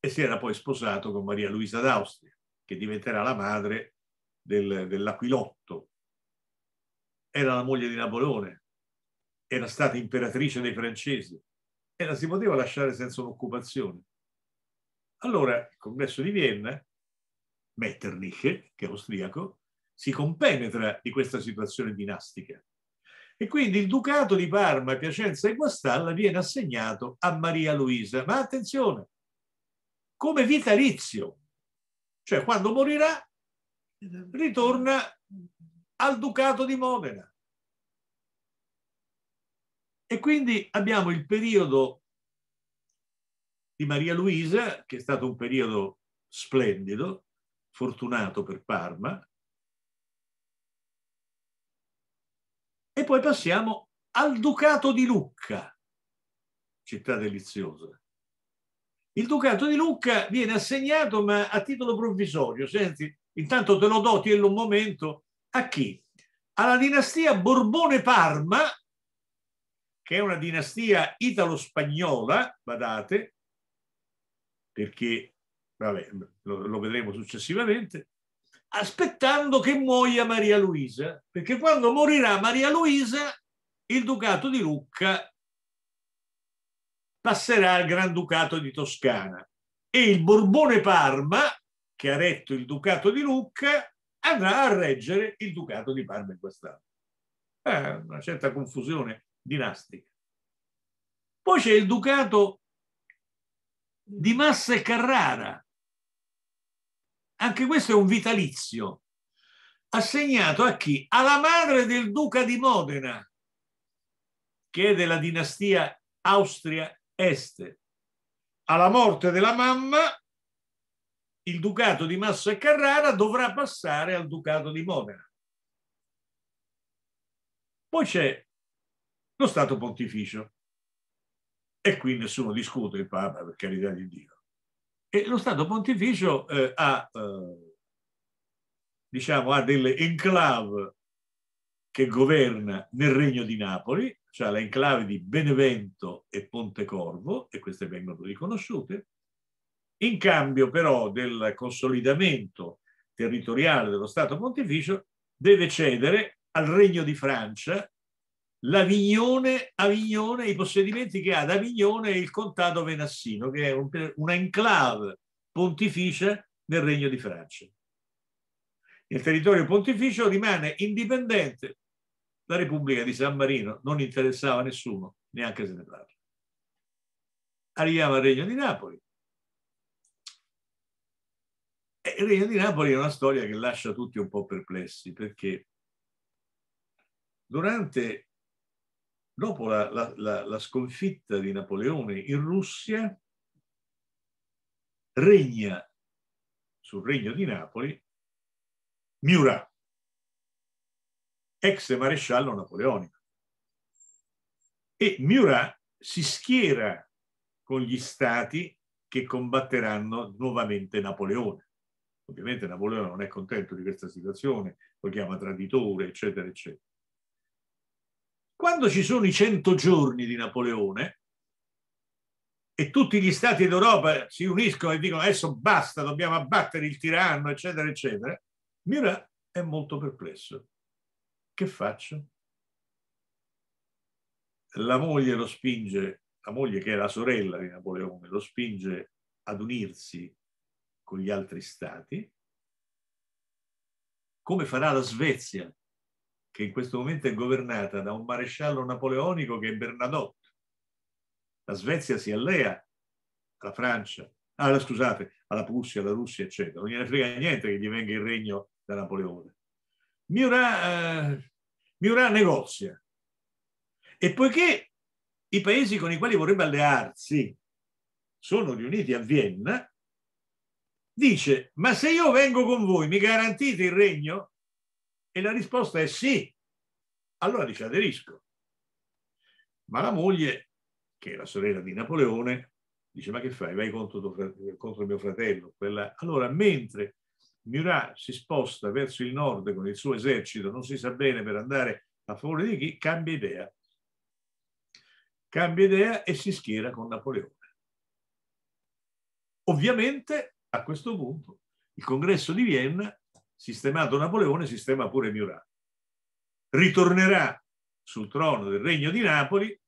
[SPEAKER 1] e si era poi sposato con Maria Luisa d'Austria, che diventerà la madre del, dell'Aquilotto, era la moglie di Napoleone, era stata imperatrice dei francesi e la si poteva lasciare senza un'occupazione. Allora il congresso di Vienna, Metternich, che è austriaco, si compenetra di questa situazione dinastica. E quindi il ducato di Parma, Piacenza e Guastalla viene assegnato a Maria Luisa. Ma attenzione, come vitalizio, cioè quando morirà ritorna al Ducato di Modena. E quindi abbiamo il periodo di Maria Luisa, che è stato un periodo splendido, fortunato per Parma, e poi passiamo al Ducato di Lucca, città deliziosa. Il Ducato di Lucca viene assegnato ma a titolo provvisorio, senti, intanto te lo do, tiello un momento, a chi? Alla dinastia Borbone-Parma, che è una dinastia italo-spagnola, badate, perché vabbè, lo, lo vedremo successivamente, aspettando che muoia Maria Luisa, perché quando morirà Maria Luisa, il Ducato di Lucca passerà al Granducato di Toscana e il Borbone Parma che ha retto il Ducato di Lucca andrà a reggere il Ducato di Parma in quest'anno. Eh, una certa confusione dinastica. Poi c'è il Ducato di Massa e Carrara. Anche questo è un vitalizio assegnato a chi? Alla madre del duca di Modena, che è della dinastia Austria-Est. Alla morte della mamma, il ducato di Massa e Carrara dovrà passare al ducato di Modena. Poi c'è lo Stato Pontificio. E qui nessuno discute il Papa, per carità di Dio. E lo Stato Pontificio eh, ha, eh, diciamo, ha delle enclave che governa nel Regno di Napoli, cioè le enclave di Benevento e Pontecorvo, e queste vengono riconosciute, in cambio però del consolidamento territoriale dello Stato pontificio deve cedere al Regno di Francia l'Avignone, Avignone, i possedimenti che ha ad Avignone e il contado venassino, che è un, una enclave pontificia nel Regno di Francia. Il territorio pontificio rimane indipendente. La Repubblica di San Marino non interessava a nessuno, neanche se ne parla. Arriviamo al Regno di Napoli. Eh, il Regno di Napoli è una storia che lascia tutti un po' perplessi perché durante, dopo la, la, la, la sconfitta di Napoleone in Russia, regna sul Regno di Napoli Murat, ex maresciallo napoleonico. E Murat si schiera con gli stati che combatteranno nuovamente Napoleone. Ovviamente Napoleone non è contento di questa situazione, lo chiama traditore, eccetera, eccetera. Quando ci sono i cento giorni di Napoleone e tutti gli stati d'Europa si uniscono e dicono adesso basta, dobbiamo abbattere il tiranno, eccetera, eccetera, Mira è molto perplesso. Che faccio? La moglie lo spinge, la moglie che è la sorella di Napoleone, lo spinge ad unirsi con gli altri stati, come farà la Svezia, che in questo momento è governata da un maresciallo napoleonico che è Bernadotte. La Svezia si allea alla Francia, alla, ah, scusate, alla Prussia, alla Russia, eccetera. Non gliene frega niente che gli venga il regno da Napoleone. Murat, eh, Murat negozia. E poiché i paesi con i quali vorrebbe allearsi sono riuniti a Vienna, dice, ma se io vengo con voi mi garantite il regno? E la risposta è sì. Allora dice, aderisco. Ma la moglie, che è la sorella di Napoleone, dice, ma che fai? Vai contro, fratello, contro mio fratello. Quella... Allora, mentre Murat si sposta verso il nord con il suo esercito, non si sa bene per andare a favore di chi, cambia idea. Cambia idea e si schiera con Napoleone. Ovviamente a questo punto il congresso di Vienna, sistemato Napoleone, sistema pure Murat. Ritornerà sul trono del regno di Napoli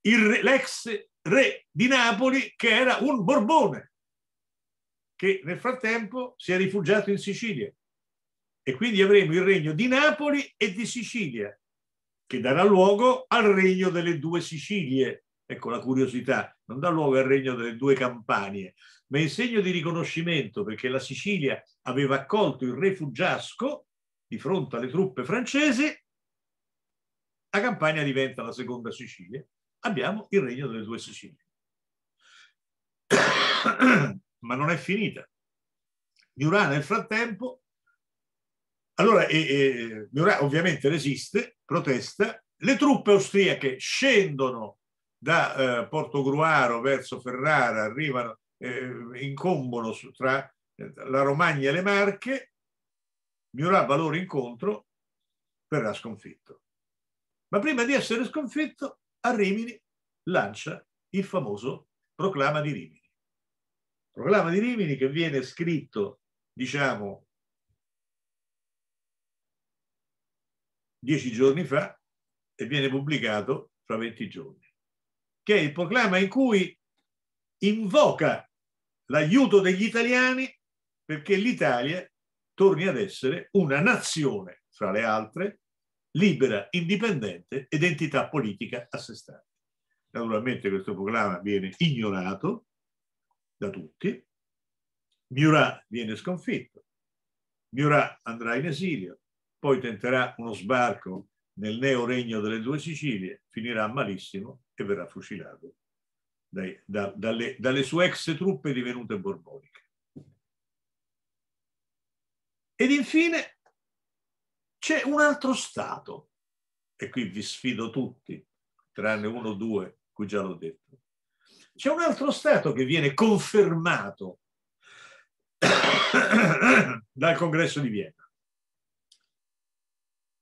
[SPEAKER 1] l'ex re, re di Napoli che era un Borbone, che nel frattempo si è rifugiato in Sicilia. E quindi avremo il regno di Napoli e di Sicilia, che darà luogo al regno delle due Sicilie, Ecco, la curiosità non dà luogo al regno delle due campanie, ma in segno di riconoscimento perché la Sicilia aveva accolto il re Fuggiasco di fronte alle truppe francesi, la Campania diventa la seconda Sicilia. Abbiamo il regno delle due Sicilie. ma non è finita. Miurà nel frattempo, allora e, e, Miurà ovviamente resiste, protesta, le truppe austriache scendono da eh, Portogruaro verso Ferrara arrivano, eh, incombono su, tra eh, la Romagna e le Marche, Murat va loro incontro, verrà sconfitto. Ma prima di essere sconfitto, a Rimini lancia il famoso proclama di Rimini. Proclama di Rimini che viene scritto, diciamo, dieci giorni fa e viene pubblicato fra venti giorni che è il proclama in cui invoca l'aiuto degli italiani perché l'Italia torni ad essere una nazione, fra le altre, libera, indipendente ed entità politica a sé stante. Naturalmente questo proclama viene ignorato da tutti, Murat viene sconfitto, Murat andrà in esilio, poi tenterà uno sbarco nel neo regno delle due Sicilie, finirà malissimo e verrà fucilato dai, da, dalle, dalle sue ex truppe divenute borboniche. Ed infine c'è un altro Stato, e qui vi sfido tutti, tranne uno o due, cui già l'ho detto. C'è un altro Stato che viene confermato dal congresso di Vienna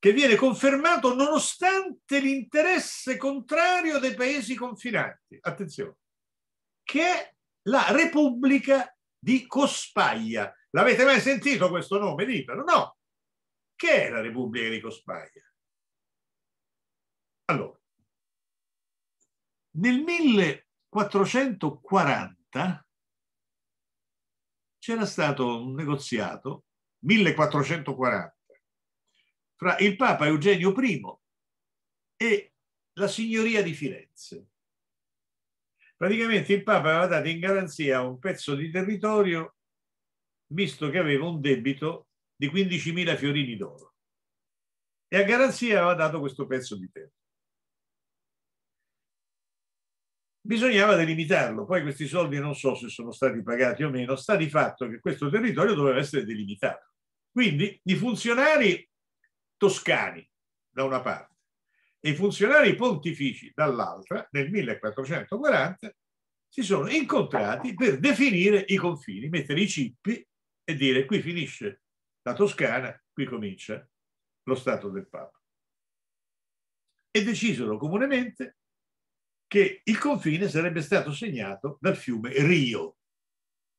[SPEAKER 1] che viene confermato nonostante l'interesse contrario dei paesi confinanti, attenzione, che è la Repubblica di Cospaglia. L'avete mai sentito questo nome, ditelo? No. Che è la Repubblica di Cospaglia? Allora, nel 1440 c'era stato un negoziato, 1440, fra il Papa Eugenio I e la signoria di Firenze. Praticamente il Papa aveva dato in garanzia un pezzo di territorio visto che aveva un debito di 15.000 fiorini d'oro e a garanzia aveva dato questo pezzo di terra. Bisognava delimitarlo, poi questi soldi non so se sono stati pagati o meno, sta di fatto che questo territorio doveva essere delimitato. Quindi i funzionari toscani da una parte e i funzionari pontifici dall'altra, nel 1440, si sono incontrati per definire i confini, mettere i cippi e dire qui finisce la Toscana, qui comincia lo Stato del Papa. E decisero comunemente che il confine sarebbe stato segnato dal fiume Rio,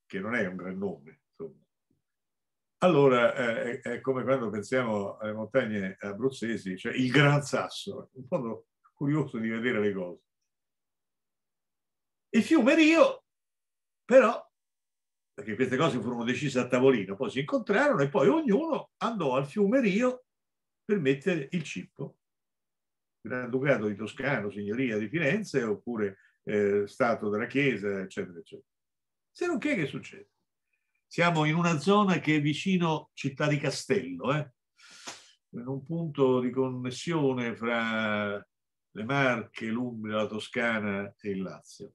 [SPEAKER 1] che non è un gran nome, allora eh, è come quando pensiamo alle montagne abruzzesi, cioè il Gran Sasso, un modo curioso di vedere le cose. Il fiume Rio, però, perché queste cose furono decise a tavolino, poi si incontrarono e poi ognuno andò al fiume Rio per mettere il cippo. Granducato di Toscano, Signoria di Firenze, oppure eh, Stato della Chiesa, eccetera, eccetera. Se non che, che succede? Siamo in una zona che è vicino Città di Castello, eh? in un punto di connessione fra le Marche, l'Umbria, la Toscana e il Lazio.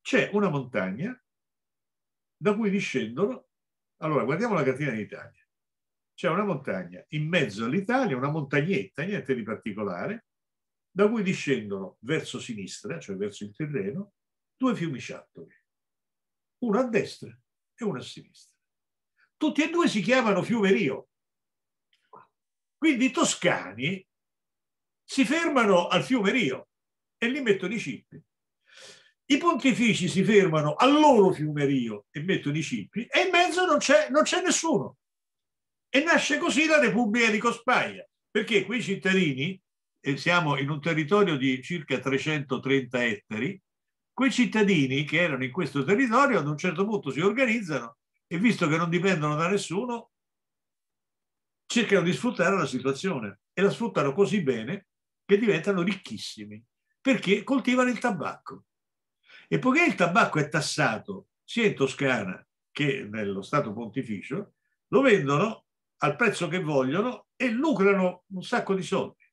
[SPEAKER 1] C'è una montagna da cui discendono. Allora, guardiamo la cartina d'Italia. C'è una montagna in mezzo all'Italia, una montagnetta, niente di particolare, da cui discendono verso sinistra, cioè verso il terreno, due fiumiciattoli, uno a destra e uno a sinistra. Tutti e due si chiamano Fiumerio. Quindi i toscani si fermano al fiume Rio e lì mettono i cippi. I pontifici si fermano al loro fiume Rio e mettono i cippi e in mezzo non c'è, nessuno. E nasce così la Repubblica di Cospaglia, perché quei cittadini, e siamo in un territorio di circa 330 ettari, Quei cittadini che erano in questo territorio ad un certo punto si organizzano e visto che non dipendono da nessuno, cercano di sfruttare la situazione e la sfruttano così bene che diventano ricchissimi perché coltivano il tabacco. E poiché il tabacco è tassato sia in Toscana che nello Stato Pontificio, lo vendono al prezzo che vogliono e lucrano un sacco di soldi.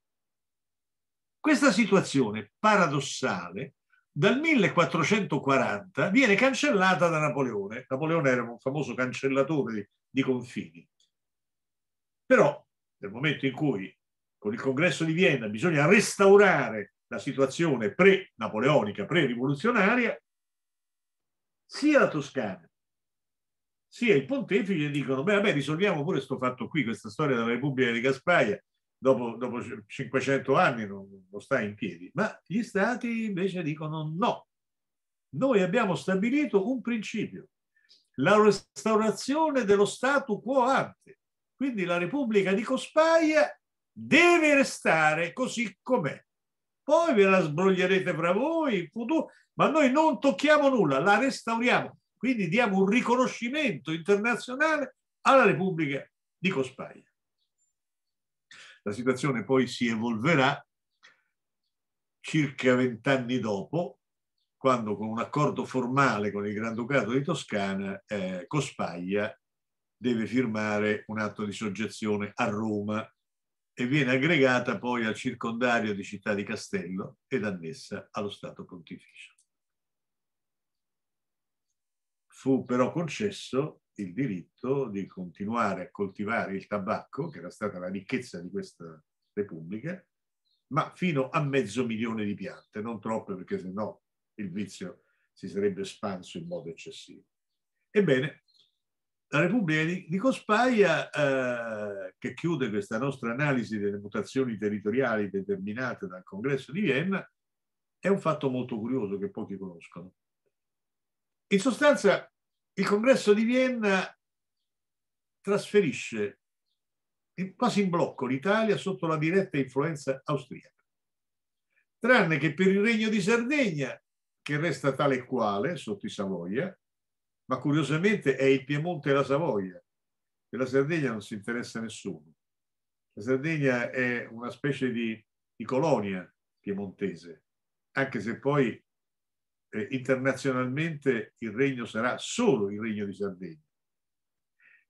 [SPEAKER 1] Questa situazione paradossale dal 1440 viene cancellata da Napoleone. Napoleone era un famoso cancellatore di, di confini. Però nel momento in cui con il congresso di Vienna bisogna restaurare la situazione pre-napoleonica, pre-rivoluzionaria, sia la Toscana sia il pontefice dicono beh, vabbè risolviamo pure questo fatto qui, questa storia della Repubblica di Gaspaia dopo, dopo 500 anni non, non sta in piedi, ma gli stati invece dicono no. Noi abbiamo stabilito un principio, la restaurazione dello statu quo ante. Quindi la Repubblica di Cospaia deve restare così com'è. Poi ve la sbroglierete fra voi in futuro, ma noi non tocchiamo nulla, la restauriamo. Quindi diamo un riconoscimento internazionale alla Repubblica di Cospaia. La situazione poi si evolverà circa vent'anni dopo, quando con un accordo formale con il Granducato di Toscana, eh, Cospaglia deve firmare un atto di soggezione a Roma e viene aggregata poi al circondario di Città di Castello ed annessa allo Stato Pontificio. Fu però concesso il diritto di continuare a coltivare il tabacco, che era stata la ricchezza di questa Repubblica, ma fino a mezzo milione di piante, non troppe perché sennò il vizio si sarebbe espanso in modo eccessivo. Ebbene, la Repubblica di Cospaglia, eh, che chiude questa nostra analisi delle mutazioni territoriali determinate dal congresso di Vienna, è un fatto molto curioso che pochi conoscono. In sostanza, il congresso di Vienna trasferisce quasi in blocco l'Italia sotto la diretta influenza austriaca, tranne che per il regno di Sardegna, che resta tale e quale sotto i Savoia, ma curiosamente è il Piemonte e la Savoia. Della Sardegna non si interessa nessuno. La Sardegna è una specie di, di colonia piemontese, anche se poi eh, internazionalmente il regno sarà solo il regno di Sardegna.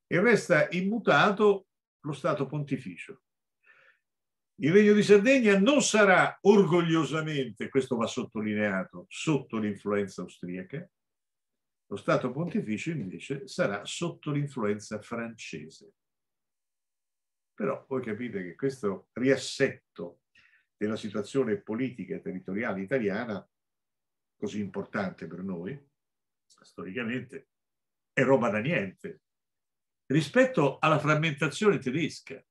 [SPEAKER 1] E resta immutato lo Stato pontificio. Il regno di Sardegna non sarà orgogliosamente, questo va sottolineato, sotto l'influenza austriaca, lo Stato pontificio invece sarà sotto l'influenza francese. Però voi capite che questo riassetto della situazione politica e territoriale italiana così importante per noi, storicamente, è roba da niente rispetto alla frammentazione tedesca,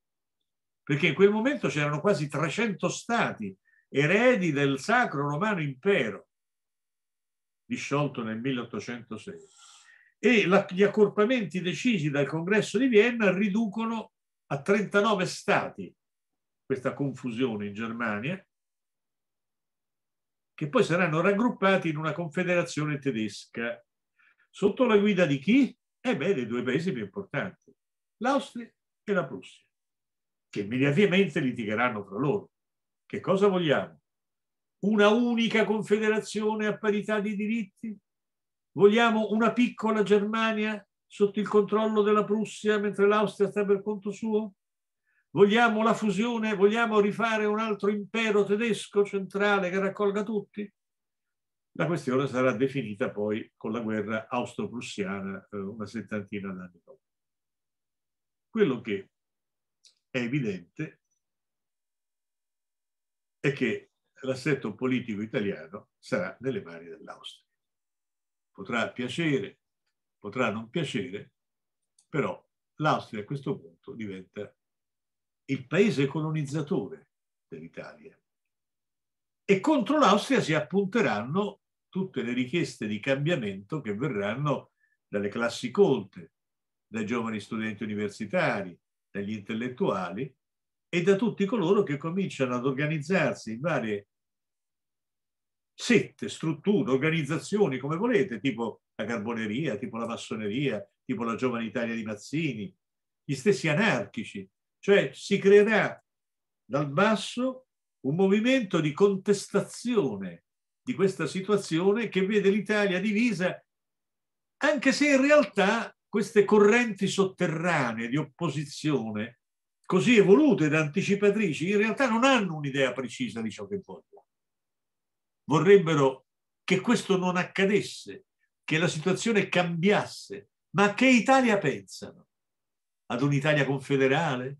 [SPEAKER 1] perché in quel momento c'erano quasi 300 stati eredi del Sacro Romano Impero, disciolto nel 1806. E la, gli accorpamenti decisi dal congresso di Vienna riducono a 39 stati questa confusione in Germania che poi saranno raggruppati in una confederazione tedesca. Sotto la guida di chi? Eh beh, dei due paesi più importanti, l'Austria e la Prussia, che immediatamente litigheranno fra loro. Che cosa vogliamo? Una unica confederazione a parità di diritti? Vogliamo una piccola Germania sotto il controllo della Prussia mentre l'Austria sta per conto suo? Vogliamo la fusione? Vogliamo rifare un altro impero tedesco centrale che raccolga tutti? La questione sarà definita poi con la guerra austro-prussiana eh, una settantina d'anni dopo. Quello che è evidente è che l'assetto politico italiano sarà nelle mani dell'Austria. Potrà piacere, potrà non piacere, però l'Austria a questo punto diventa il paese colonizzatore dell'Italia. E contro l'Austria si appunteranno tutte le richieste di cambiamento che verranno dalle classi colte, dai giovani studenti universitari, dagli intellettuali e da tutti coloro che cominciano ad organizzarsi in varie sette, strutture, organizzazioni, come volete, tipo la carboneria, tipo la massoneria, tipo la giovane Italia di Mazzini, gli stessi anarchici cioè si creerà dal basso un movimento di contestazione di questa situazione che vede l'Italia divisa, anche se in realtà queste correnti sotterranee di opposizione, così evolute ed anticipatrici, in realtà non hanno un'idea precisa di ciò che vogliono. Vorrebbero che questo non accadesse, che la situazione cambiasse, ma che Italia pensano? Ad un'Italia confederale?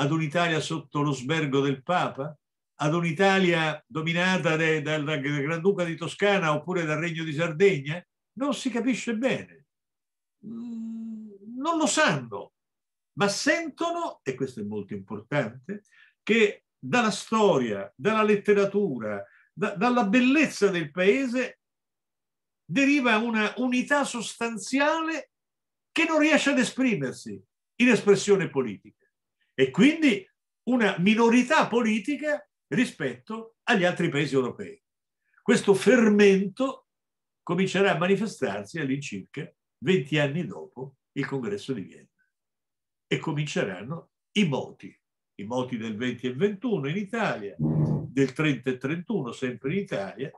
[SPEAKER 1] ad un'Italia sotto lo sbergo del Papa, ad un'Italia dominata de, dal Granduca di Toscana oppure dal Regno di Sardegna, non si capisce bene. Mm, non lo sanno, ma sentono, e questo è molto importante, che dalla storia, dalla letteratura, da, dalla bellezza del paese deriva una unità sostanziale che non riesce ad esprimersi in espressione politica e quindi una minorità politica rispetto agli altri paesi europei. Questo fermento comincerà a manifestarsi all'incirca 20 anni dopo il congresso di Vienna e cominceranno i moti, i moti del 20 e 21 in Italia, del 30 e 31 sempre in Italia,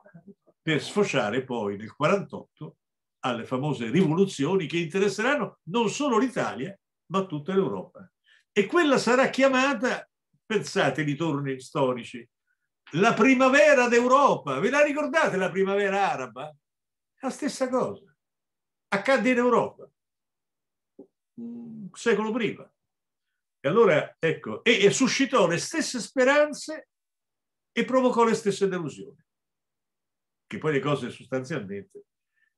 [SPEAKER 1] per sfociare poi nel 48 alle famose rivoluzioni che interesseranno non solo l'Italia, ma tutta l'Europa e quella sarà chiamata, pensate, ritorni storici, la primavera d'Europa. Ve la ricordate la primavera araba? La stessa cosa. Accadde in Europa un secolo prima. E allora, ecco, e, e suscitò le stesse speranze e provocò le stesse delusioni. Che poi le cose sostanzialmente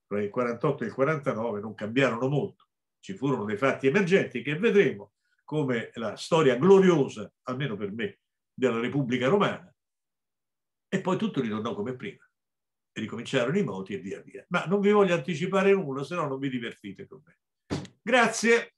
[SPEAKER 1] tra il 48 e il 49 non cambiarono molto. Ci furono dei fatti emergenti che vedremo, come la storia gloriosa, almeno per me, della Repubblica Romana, e poi tutto ritornò come prima. E ricominciarono i moti e via via. Ma non vi voglio anticipare nulla, se no non vi divertite con me. Grazie.